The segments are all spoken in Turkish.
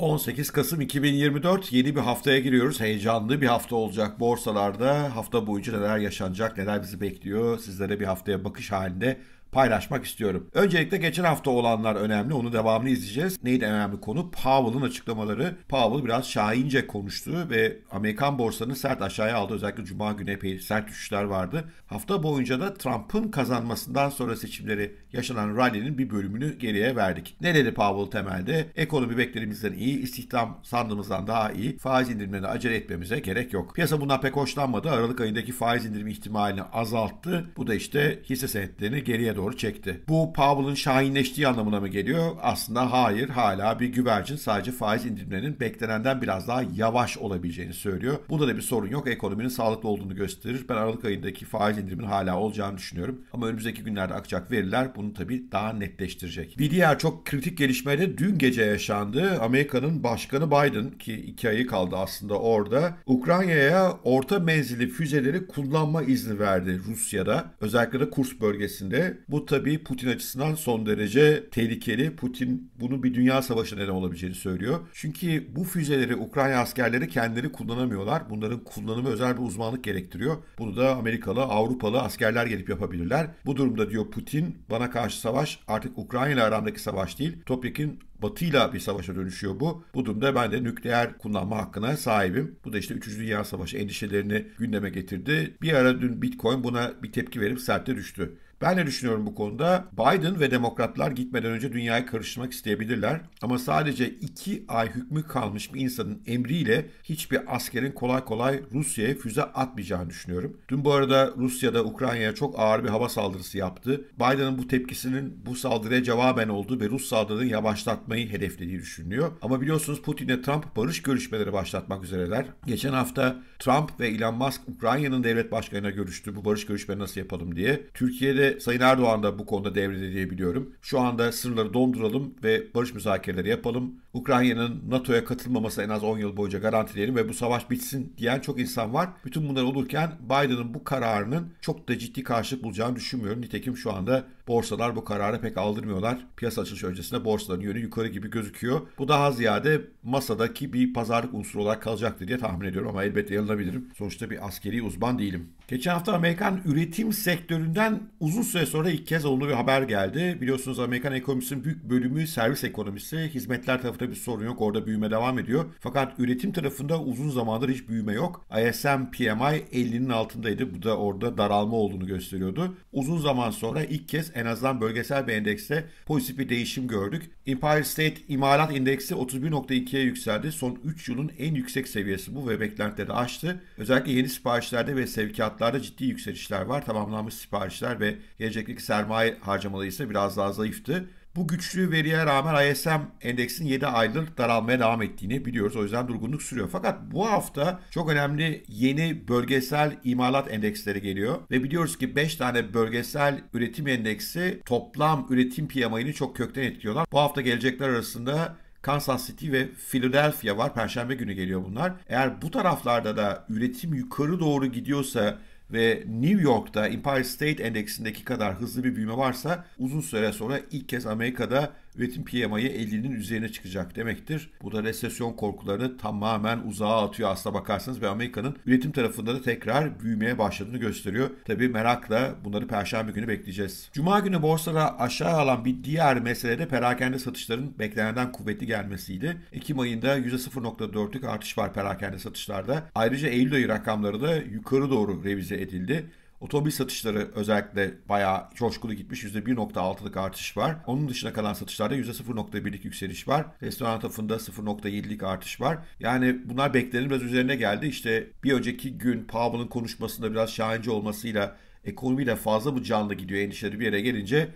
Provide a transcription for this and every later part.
18 Kasım 2024 yeni bir haftaya giriyoruz. Heyecanlı bir hafta olacak borsalarda. Hafta boyunca neler yaşanacak, neler bizi bekliyor. Sizlere bir haftaya bakış halinde paylaşmak istiyorum. Öncelikle geçen hafta olanlar önemli. Onu devamını izleyeceğiz. Neydi önemli konu? Powell'ın açıklamaları. Powell biraz şahince konuştu ve Amerikan borsalarını sert aşağıya aldı. Özellikle Cuma günü epey sert düşüşler vardı. Hafta boyunca da Trump'ın kazanmasından sonra seçimleri yaşanan rally'nin bir bölümünü geriye verdik. Ne dedi Powell temelde? Ekonomi beklerimizden iyi, istihdam sandığımızdan daha iyi. Faiz indirimlerine acele etmemize gerek yok. Piyasa bundan pek hoşlanmadı. Aralık ayındaki faiz indirimi ihtimalini azalttı. Bu da işte hisse senetlerini geriye doğru çekti. Bu Powell'ın şahinleştiği anlamına mı geliyor? Aslında hayır hala bir güvercin sadece faiz indirimlerinin beklenenden biraz daha yavaş olabileceğini söylüyor. Bunda da bir sorun yok. Ekonominin sağlıklı olduğunu gösterir. Ben Aralık ayındaki faiz indirimin hala olacağını düşünüyorum. Ama önümüzdeki günlerde akacak veriler bunu tabii daha netleştirecek. Bir diğer çok kritik gelişme de dün gece yaşandı. Amerika'nın başkanı Biden ki iki ayı kaldı aslında orada Ukrayna'ya orta menzilli füzeleri kullanma izni verdi Rusya'da. Özellikle de Kurs bölgesinde bu tabii Putin açısından son derece tehlikeli. Putin bunu bir dünya savaşı neden olabileceğini söylüyor. Çünkü bu füzeleri Ukrayna askerleri kendileri kullanamıyorlar. Bunların kullanımı özel bir uzmanlık gerektiriyor. Bunu da Amerikalı, Avrupalı askerler gelip yapabilirler. Bu durumda diyor Putin bana karşı savaş artık Ukrayna ile aramdaki savaş değil. Topyekin Batı'yla bir savaşa dönüşüyor bu. Bu durumda ben de nükleer kullanma hakkına sahibim. Bu da işte 3. Dünya Savaşı endişelerini gündeme getirdi. Bir ara dün Bitcoin buna bir tepki verip sertte düştü. Ben ne düşünüyorum bu konuda? Biden ve demokratlar gitmeden önce dünyayı karıştırmak isteyebilirler. Ama sadece iki ay hükmü kalmış bir insanın emriyle hiçbir askerin kolay kolay Rusya'ya füze atmayacağını düşünüyorum. Dün bu arada Rusya'da Ukrayna'ya çok ağır bir hava saldırısı yaptı. Biden'ın bu tepkisinin bu saldırıya cevaben olduğu ve Rus saldırının yavaşlatmayı hedeflediği düşünülüyor. Ama biliyorsunuz Putin'le Trump barış görüşmeleri başlatmak üzereler. Geçen hafta Trump ve Elon Musk Ukrayna'nın devlet başkanına görüştü. Bu barış görüşmeleri nasıl yapalım diye. Türkiye'de Sayın Erdoğan da bu konuda devrede diye biliyorum. Şu anda sırları donduralım ve barış müzakereleri yapalım. Ukrayna'nın NATO'ya katılmaması en az 10 yıl boyunca garantileyelim ve bu savaş bitsin diyen çok insan var. Bütün bunlar olurken Biden'ın bu kararının çok da ciddi karşılık bulacağını düşünmüyorum. Nitekim şu anda borsalar bu kararı pek aldırmıyorlar. Piyasa açılışı öncesinde borsaların yönü yukarı gibi gözüküyor. Bu daha ziyade masadaki bir pazarlık unsuru olarak kalacaktır diye tahmin ediyorum ama elbette yanılabilirim. Sonuçta bir askeri uzman değilim. Geçen hafta Amerikan üretim sektöründen uzun uzun süre sonra ilk kez olumlu bir haber geldi. Biliyorsunuz Amerikan ekonomisinin büyük bölümü servis ekonomisi. Hizmetler tarafında bir sorun yok. Orada büyüme devam ediyor. Fakat üretim tarafında uzun zamandır hiç büyüme yok. ISM PMI 50'nin altındaydı. Bu da orada daralma olduğunu gösteriyordu. Uzun zaman sonra ilk kez en azından bölgesel bir endekste pozitif bir değişim gördük. Empire State imalat indeksi 31.2'ye yükseldi. Son 3 yılın en yüksek seviyesi bu ve beklentileri aştı. Özellikle yeni siparişlerde ve sevkiyatlarda ciddi yükselişler var. Tamamlanmış siparişler ve gelecekteki sermaye harcamaları ise biraz daha zayıftı. Bu güçlü veriye rağmen ISM endeksinin 7 aylık daralmaya devam ettiğini biliyoruz. O yüzden durgunluk sürüyor. Fakat bu hafta çok önemli yeni bölgesel imalat endeksleri geliyor. Ve biliyoruz ki 5 tane bölgesel üretim endeksi toplam üretim piyamayını çok kökten etkiliyorlar. Bu hafta gelecekler arasında Kansas City ve Philadelphia var. Perşembe günü geliyor bunlar. Eğer bu taraflarda da üretim yukarı doğru gidiyorsa ve New York'ta Empire State Endeksindeki kadar hızlı bir büyüme varsa uzun süre sonra ilk kez Amerika'da üretim PMI'ye 50'nin üzerine çıkacak demektir. Bu da resesyon korkularını tamamen uzağa atıyor aslına bakarsanız ve Amerika'nın üretim tarafında da tekrar büyümeye başladığını gösteriyor. Tabi merakla bunları perşembe günü bekleyeceğiz. Cuma günü borsada aşağı alan bir diğer mesele de perakende satışların beklenenden kuvvetli gelmesiydi. Ekim ayında %0.4'lük artış var perakende satışlarda. Ayrıca Eylül ayı rakamları da yukarı doğru revize edildi. Otomobil satışları özellikle bayağı coşkulu gitmiş. %1.6'lık artış var. Onun dışına kalan satışlarda %0.1'lik yükseliş var. Restoran tarafında 0.7'lik artış var. Yani bunlar beklenenin biraz üzerine geldi. İşte bir önceki gün Powell'ın konuşmasında biraz şahinci olmasıyla ekonomiyle fazla bu canlı gidiyor endişeleri bir yere gelince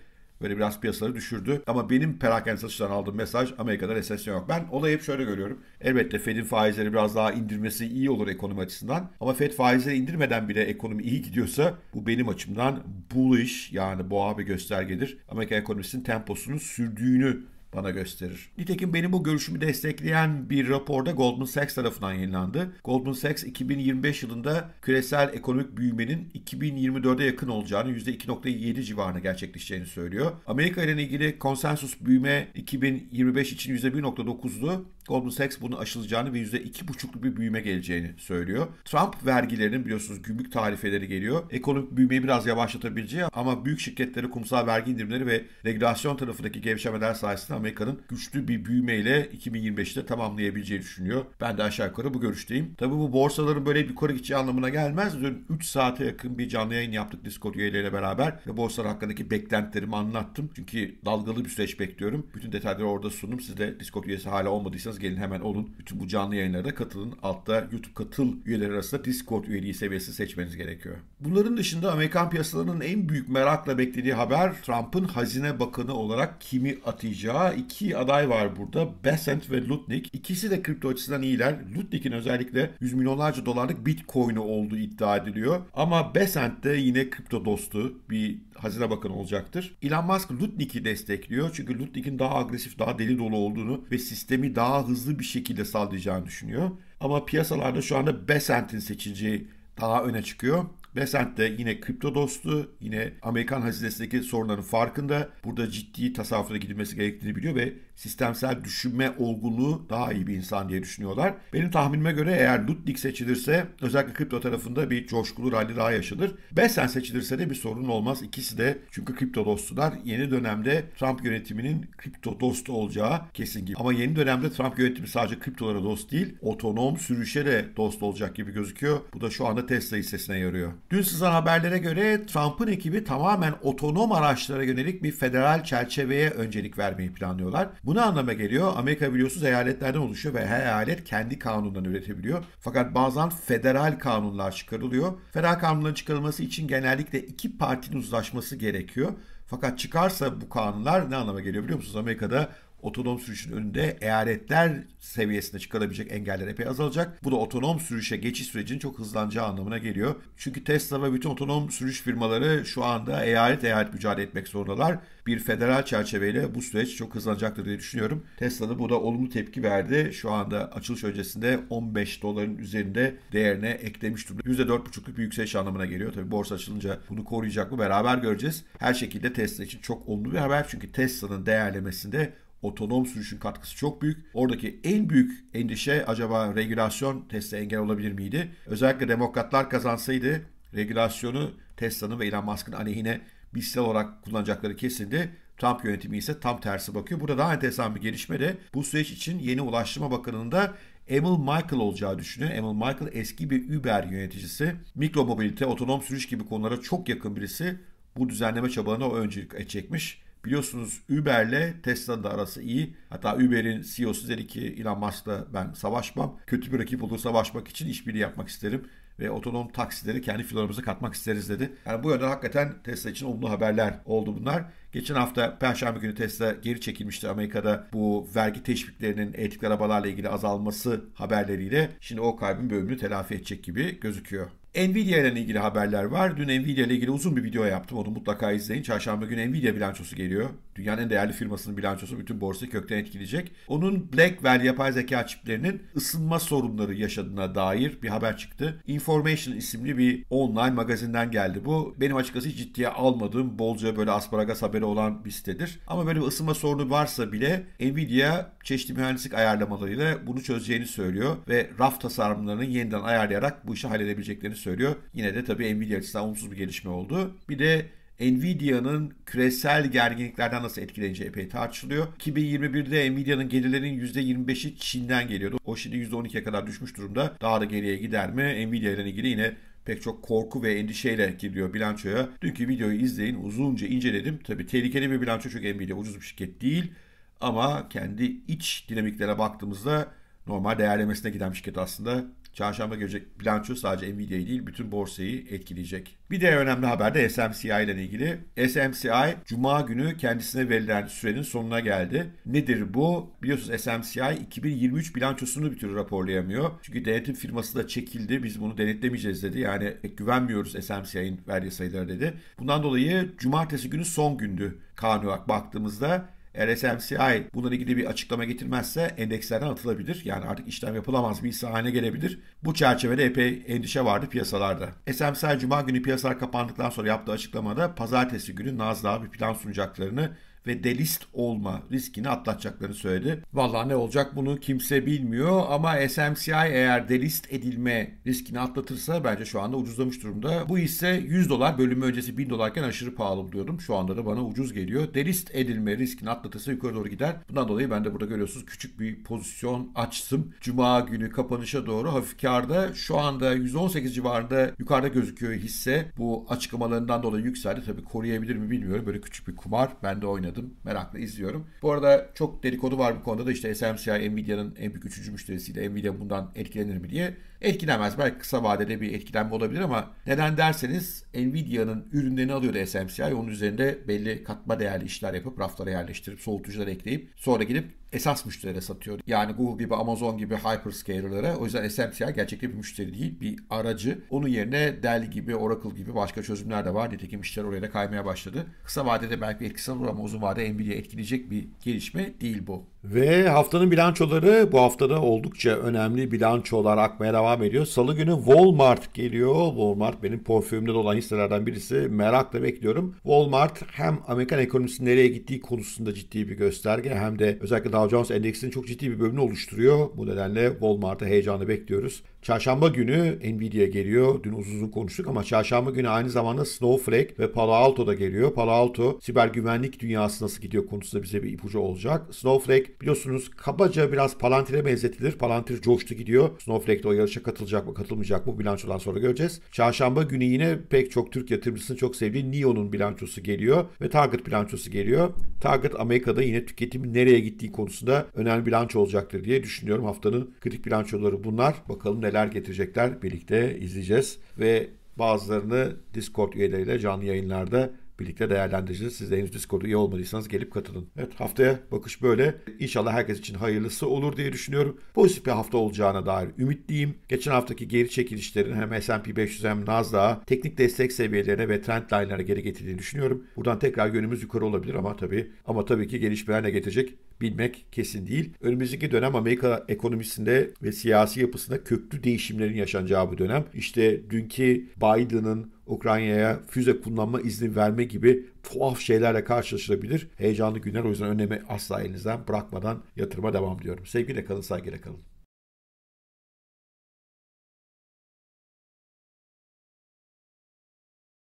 Böyle biraz piyasaları düşürdü. Ama benim perakende satıştan aldığım mesaj Amerika'da resesyon yok. Ben olayı hep şöyle görüyorum. Elbette Fed'in faizleri biraz daha indirmesi iyi olur ekonomi açısından. Ama Fed faizleri indirmeden bile ekonomi iyi gidiyorsa bu benim açımdan bullish yani boğa bir göstergedir. Amerika ekonomisinin temposunun sürdüğünü bana gösterir. Nitekim benim bu görüşümü destekleyen bir raporda Goldman Sachs tarafından yayınlandı. Goldman Sachs 2025 yılında küresel ekonomik büyümenin 2024'e yakın olacağını %2.7 civarına gerçekleşeceğini söylüyor. Amerika ile ilgili konsensus büyüme 2025 için %1.9'du. Goldman Sachs bunu aşılacağını ve %2,5'luk bir büyüme geleceğini söylüyor. Trump vergilerinin biliyorsunuz gümrük tarifeleri geliyor. Ekonomik büyümeyi biraz yavaşlatabileceği ama büyük şirketleri kumsal vergi indirimleri ve regülasyon tarafındaki gevşemeler sayesinde Amerika'nın güçlü bir büyümeyle 2025'te tamamlayabileceğini düşünüyor. Ben de aşağı yukarı bu görüşteyim. Tabii bu borsaların böyle bir yukarı gideceği anlamına gelmez. Dün 3 saate yakın bir canlı yayın yaptık Discord üyeleriyle beraber ve borsalar hakkındaki beklentilerimi anlattım. Çünkü dalgalı bir süreç bekliyorum. Bütün detayları orada sundum. Siz de Discord üyesi hala olmadıysanız gelin hemen olun. Bütün bu canlı yayınlara da katılın. Altta YouTube katıl üyeleri arasında Discord üyeliği seviyesi seçmeniz gerekiyor. Bunların dışında Amerikan piyasalarının en büyük merakla beklediği haber Trump'ın hazine bakanı olarak kimi atacağı. Hatta iki aday var burada. Besant ve Lutnik. İkisi de kripto açısından iyiler. Lutnik'in özellikle yüz milyonlarca dolarlık bitcoin'i olduğu iddia ediliyor. Ama Besant de yine kripto dostu bir hazine bakanı olacaktır. Elon Musk Lutnik'i destekliyor. Çünkü Lutnik'in daha agresif, daha deli dolu olduğunu ve sistemi daha hızlı bir şekilde sağlayacağını düşünüyor. Ama piyasalarda şu anda Besant'in seçileceği daha öne çıkıyor. Besant de yine kripto dostu, yine Amerikan hazinesindeki sorunların farkında. Burada ciddi tasarrufuna gidilmesi gerektiğini biliyor ve sistemsel düşünme olgunluğu daha iyi bir insan diye düşünüyorlar. Benim tahminime göre eğer Ludwig seçilirse özellikle kripto tarafında bir coşkulu rally daha yaşanır. Besen seçilirse de bir sorun olmaz. İkisi de çünkü kripto dostular yeni dönemde Trump yönetiminin kripto dostu olacağı kesin gibi. Ama yeni dönemde Trump yönetimi sadece kriptolara dost değil, otonom sürüşe de dost olacak gibi gözüküyor. Bu da şu anda Tesla hissesine yarıyor. Dün sızan haberlere göre Trump'ın ekibi tamamen otonom araçlara yönelik bir federal çerçeveye öncelik vermeyi planlıyorlar. Bu ne anlama geliyor? Amerika biliyorsunuz eyaletlerden oluşuyor ve her eyalet kendi kanunundan üretebiliyor. Fakat bazen federal kanunlar çıkarılıyor. Federal kanunların çıkarılması için genellikle iki partinin uzlaşması gerekiyor. Fakat çıkarsa bu kanunlar ne anlama geliyor biliyor musunuz? Amerika'da otonom sürüşün önünde eyaletler seviyesinde çıkarabilecek engeller epey azalacak. Bu da otonom sürüşe geçiş sürecinin çok hızlanacağı anlamına geliyor. Çünkü Tesla ve bütün otonom sürüş firmaları şu anda eyalet eyalet mücadele etmek zorundalar. Bir federal çerçeveyle bu süreç çok hızlanacaktır diye düşünüyorum. Tesla da bu da olumlu tepki verdi. Şu anda açılış öncesinde 15 doların üzerinde değerine eklemiş durumda. %4,5'luk bir yükseliş anlamına geliyor. Tabii borsa açılınca bunu koruyacak mı beraber göreceğiz. Her şekilde Tesla için çok olumlu bir haber. Çünkü Tesla'nın değerlemesinde otonom sürüşün katkısı çok büyük. Oradaki en büyük endişe acaba regülasyon Tesla engel olabilir miydi? Özellikle demokratlar kazansaydı regülasyonu Tesla'nın ve Elon Musk'ın aleyhine bir silah olarak kullanacakları kesildi. Trump yönetimi ise tam tersi bakıyor. Burada daha enteresan bir gelişme de bu süreç için yeni Ulaştırma Bakanı'nda Emil Michael olacağı düşünüyor. Emil Michael eski bir Uber yöneticisi. Mikromobilite, otonom sürüş gibi konulara çok yakın birisi. Bu düzenleme çabalarına o öncülük edecekmiş. Biliyorsunuz Uber'le Tesla'nın da arası iyi. Hatta Uber'in CEO'su dedi ki Elon Musk'la ben savaşmam. Kötü bir rakip olur savaşmak için işbirliği yapmak isterim ve otonom taksileri kendi filolarımıza katmak isteriz dedi. Yani bu yönden hakikaten Tesla için olumlu haberler oldu bunlar. Geçen hafta Perşembe günü Tesla geri çekilmişti Amerika'da bu vergi teşviklerinin elektrikli arabalarla ilgili azalması haberleriyle. Şimdi o kaybın bölümünü telafi edecek gibi gözüküyor. Nvidia ile ilgili haberler var. Dün Nvidia ile ilgili uzun bir video yaptım. Onu mutlaka izleyin. Çarşamba günü Nvidia bilançosu geliyor. Dünyanın en değerli firmasının bilançosu bütün borsa kökten etkileyecek. Onun Blackwell yapay zeka çiplerinin ısınma sorunları yaşadığına dair bir haber çıktı. Information isimli bir online magazinden geldi bu. Benim açıkçası ciddiye almadığım bolca böyle asparagas haberi olan bir sitedir. Ama böyle bir ısınma sorunu varsa bile Nvidia çeşitli mühendislik ayarlamalarıyla bunu çözeceğini söylüyor ve raf tasarımlarını yeniden ayarlayarak bu işi halledebileceklerini söylüyor. Yine de tabii Nvidia açısından olumsuz bir gelişme oldu. Bir de Nvidia'nın küresel gerginliklerden nasıl etkileneceği epey tartışılıyor. 2021'de Nvidia'nın gelirlerinin %25'i Çin'den geliyordu. O şimdi %12'ye kadar düşmüş durumda. Daha da geriye gider mi? Nvidia ile ilgili yine pek çok korku ve endişeyle giriyor bilançoya. Dünkü videoyu izleyin uzunca inceledim. Tabii tehlikeli bir bilanço çünkü Nvidia ucuz bir şirket değil. Ama kendi iç dinamiklere baktığımızda normal değerlemesine giden bir şirket aslında Çarşamba gelecek bilanço sadece Nvidia'yı değil bütün borsayı etkileyecek. Bir de önemli haber de SMCI ile ilgili. SMCI Cuma günü kendisine verilen sürenin sonuna geldi. Nedir bu? Biliyorsunuz SMCI 2023 bilançosunu bir türlü raporlayamıyor. Çünkü denetim firması da çekildi. Biz bunu denetlemeyeceğiz dedi. Yani e, güvenmiyoruz SMCI'nin verdiği sayılara dedi. Bundan dolayı cumartesi günü son gündü Kanuak baktığımızda RSMCI bununla ilgili bir açıklama getirmezse endekslerden atılabilir. Yani artık işlem yapılamaz bir sahne gelebilir. Bu çerçevede epey endişe vardı piyasalarda. SMCI Cuma günü piyasalar kapandıktan sonra yaptığı açıklamada pazartesi günü Nasdaq'a bir plan sunacaklarını ve delist olma riskini atlatacaklarını söyledi. Valla ne olacak bunu kimse bilmiyor ama SMCI eğer delist edilme riskini atlatırsa bence şu anda ucuzlamış durumda. Bu ise 100 dolar bölümü öncesi 1000 dolarken aşırı pahalı buluyordum. Şu anda da bana ucuz geliyor. Delist edilme riskini atlatırsa yukarı doğru gider. Bundan dolayı ben de burada görüyorsunuz küçük bir pozisyon açtım. Cuma günü kapanışa doğru hafif karda. Şu anda 118 civarında yukarıda gözüküyor hisse. Bu açıklamalarından dolayı yükseldi. Tabii koruyabilir mi bilmiyorum. Böyle küçük bir kumar. Ben de oynadım oynadım. Merakla izliyorum. Bu arada çok delikodu var bu konuda da işte SMCI Nvidia'nın en büyük üçüncü müşterisiydi. Nvidia bundan etkilenir mi diye. Etkilenmez. Belki kısa vadede bir etkilenme olabilir ama neden derseniz Nvidia'nın ürünlerini alıyordu SMCI. Onun üzerinde belli katma değerli işler yapıp raflara yerleştirip soğutucular ekleyip sonra gidip esas müşterilere satıyor. Yani Google gibi Amazon gibi hyperscaler'lara. O yüzden SMCI gerçekten bir müşteri değil, bir aracı. Onun yerine Dell gibi, Oracle gibi başka çözümler de var. Nitekim işler oraya da kaymaya başladı. Kısa vadede belki etkisi olur ama uzun vadede Nvidia etkileyecek bir gelişme değil bu. Ve haftanın bilançoları bu haftada oldukça önemli bilançolar akmaya devam ediyor. Salı günü Walmart geliyor. Walmart benim portföyümde olan hisselerden birisi. Merakla bekliyorum. Walmart hem Amerikan ekonomisinin nereye gittiği konusunda ciddi bir gösterge hem de özellikle Dow Jones Endeksinin çok ciddi bir bölümünü oluşturuyor. Bu nedenle Walmart'a heyecanla bekliyoruz. Çarşamba günü Nvidia geliyor. Dün uzun uzun konuştuk ama çarşamba günü aynı zamanda Snowflake ve Palo Alto da geliyor. Palo Alto siber güvenlik dünyası nasıl gidiyor konusunda bize bir ipucu olacak. Snowflake Biliyorsunuz kabaca biraz Palantir'e benzetilir. Palantir coştu gidiyor. Snowflake de o yarışa katılacak mı katılmayacak mı bilançodan sonra göreceğiz. Çarşamba günü yine pek çok Türk yatırımcısının çok sevdiği NIO'nun bilançosu geliyor ve Target bilançosu geliyor. Target Amerika'da yine tüketimin nereye gittiği konusunda önemli bilanço olacaktır diye düşünüyorum. Haftanın kritik bilançoları bunlar. Bakalım neler getirecekler birlikte izleyeceğiz ve bazılarını Discord üyeleriyle canlı yayınlarda birlikte değerlendireceğiz. Siz de henüz Discord'u iyi olmadıysanız gelip katılın. Evet haftaya bakış böyle. İnşallah herkes için hayırlısı olur diye düşünüyorum. Pozitif bir hafta olacağına dair ümitliyim. Geçen haftaki geri çekilişlerin hem S&P 500 hem Nasdaq'a teknik destek seviyelerine ve trend line'lara geri getirdiğini düşünüyorum. Buradan tekrar yönümüz yukarı olabilir ama tabii ama tabii ki gelişmeler ne getirecek? bilmek kesin değil. Önümüzdeki dönem Amerika ekonomisinde ve siyasi yapısında köklü değişimlerin yaşanacağı bu dönem. İşte dünkü Biden'ın Ukrayna'ya füze kullanma izni verme gibi tuhaf şeylerle karşılaşılabilir. Heyecanlı günler o yüzden önemi asla elinizden bırakmadan yatırıma devam diyorum. Sevgiyle kalın, saygıyla kalın.